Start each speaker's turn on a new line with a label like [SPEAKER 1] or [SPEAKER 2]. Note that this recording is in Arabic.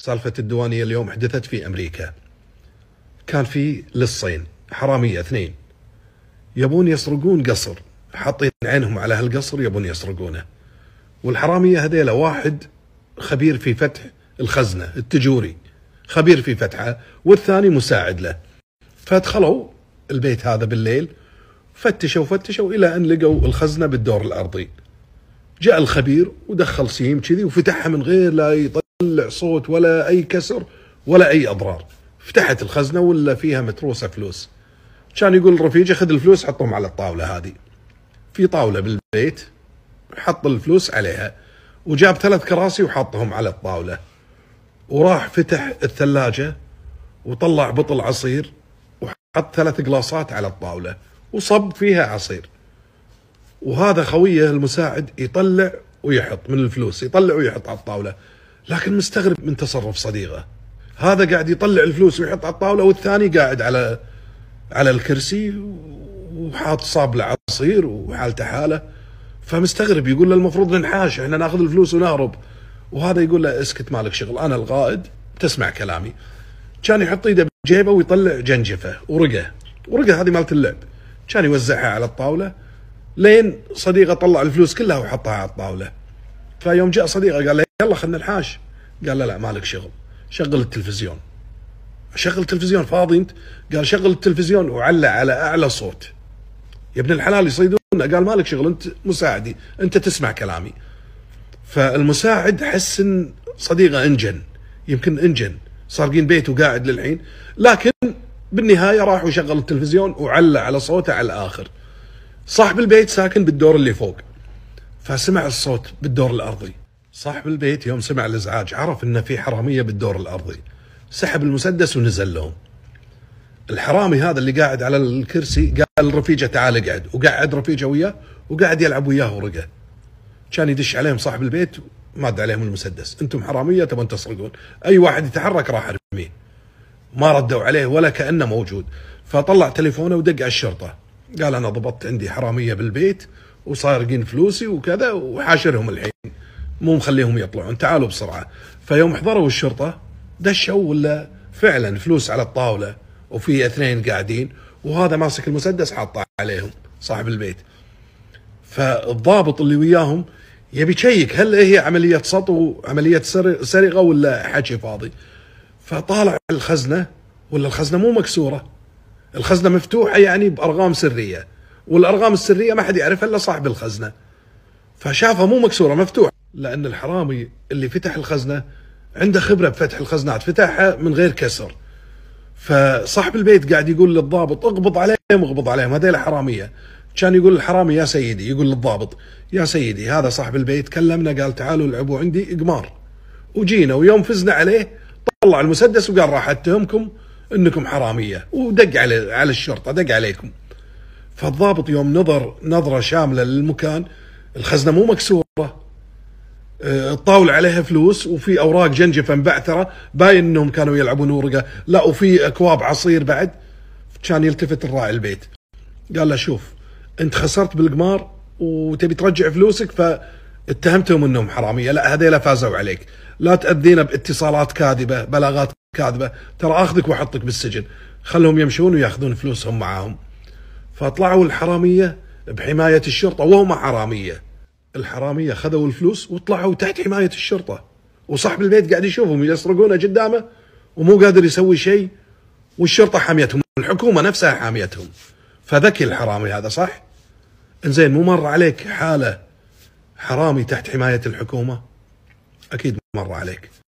[SPEAKER 1] سالفة الديوانية اليوم حدثت في أمريكا كان في للصين حرامية اثنين يبون يسرقون قصر حاطين عينهم على هالقصر يبون يسرقونه والحرامية هذيلا واحد خبير في فتح الخزنة التجوري خبير في فتحه والثاني مساعد له فدخلوا البيت هذا بالليل فتشوا فتشوا إلى أن لقوا الخزنة بالدور الأرضي جاء الخبير ودخل سيم كذي وفتحها من غير لا يطلع طلع صوت ولا اي كسر ولا اي اضرار فتحت الخزنه ولا فيها متروسه فلوس كان يقول رفيجه خذ الفلوس حطهم على الطاوله هذه في طاوله بالبيت حط الفلوس عليها وجاب ثلاث كراسي وحطهم على الطاوله وراح فتح الثلاجه وطلع بطل عصير وحط ثلاث قلاصات على الطاوله وصب فيها عصير وهذا خويه المساعد يطلع ويحط من الفلوس يطلع ويحط على الطاوله لكن مستغرب من تصرف صديقه هذا قاعد يطلع الفلوس ويحط على الطاوله والثاني قاعد على على الكرسي وحاط صابله عصير وحالته حاله فمستغرب يقول له المفروض ننحاش احنا ناخذ الفلوس ونهرب وهذا يقول له اسكت مالك شغل انا القائد تسمع كلامي كان يحط ايده بجيبه ويطلع جنجفه ورقه ورقه هذه مالت اللعب كان يوزعها على الطاوله لين صديقه طلع الفلوس كلها وحطها على الطاوله فيوم جاء صديقه قال له يلا خلنا نحاش قال لا لا مالك شغل شغل التلفزيون شغل التلفزيون فاضي انت قال شغل التلفزيون وعلى على اعلى صوت يا ابن الحلال يصيدونه قال مالك شغل انت مساعدي انت تسمع كلامي فالمساعد حس ان صديقه انجن يمكن انجن سارقين بيته وقاعد للحين لكن بالنهايه راح وشغل التلفزيون وعلى على صوته على الاخر صاحب البيت ساكن بالدور اللي فوق فسمع الصوت بالدور الارضي صاحب البيت يوم سمع الازعاج عرف ان في حراميه بالدور الارضي سحب المسدس ونزل لهم الحرامي هذا اللي قاعد على الكرسي قال رفيجه تعال اقعد وقعد رفيجه وياه وقعد يلعب وياه ورقه كان يدش عليهم صاحب البيت ماد عليهم المسدس انتم حراميه تبون تسرقون اي واحد يتحرك راح ارميه ما ردوا عليه ولا كانه موجود فطلع تليفونه ودق على الشرطه قال انا ضبطت عندي حراميه بالبيت وصارقين فلوسي وكذا وحاشرهم الحين مو مخليهم يطلعون تعالوا بسرعه فيوم حضروا الشرطه دشوا ولا فعلا فلوس على الطاوله وفي اثنين قاعدين وهذا ماسك المسدس حاطه عليهم صاحب البيت فالضابط اللي وياهم يبي يشيك هل هي عمليه سطو عمليه سرقه ولا حكي فاضي فطالع الخزنه ولا الخزنه مو مكسوره الخزنه مفتوحه يعني بارقام سريه والارقام السريه ما حد يعرفها الا صاحب الخزنه فشافها مو مكسوره مفتوحه لان الحرامي اللي فتح الخزنه عنده خبره بفتح الخزنات فتحها من غير كسر فصاحب البيت قاعد يقول للضابط اقبض عليهم اقبض عليهم هذيل حراميه كان يقول الحرامي يا سيدي يقول للضابط يا سيدي هذا صاحب البيت كلمنا قال تعالوا العبوا عندي قمار وجينا ويوم فزنا عليه طلع المسدس وقال راح اتهمكم انكم حراميه ودق على على الشرطه دق عليكم فالضابط يوم نظر نظره شامله للمكان الخزنه مو مكسوره الطاوله آه، عليها فلوس وفي اوراق جنجفه مبعثره باين انهم كانوا يلعبون ورقه لا وفي اكواب عصير بعد كان يلتفت الراعي البيت قال له شوف انت خسرت بالقمار وتبي ترجع فلوسك فاتهمتهم انهم حراميه لا هذيلا فازوا عليك لا تاذينا باتصالات كاذبه بلاغات كاذبه ترى اخذك واحطك بالسجن خلهم يمشون وياخذون فلوسهم معاهم فطلعوا الحراميه بحمايه الشرطه وهم حراميه الحراميه خذوا الفلوس وطلعوا تحت حمايه الشرطه وصاحب البيت قاعد يشوفهم يسرقونه قدامه ومو قادر يسوي شيء والشرطه حاميتهم الحكومه نفسها حاميتهم فذكي الحرامي هذا صح؟ انزين مو مر عليك حاله حرامي تحت حمايه الحكومه؟ اكيد مر عليك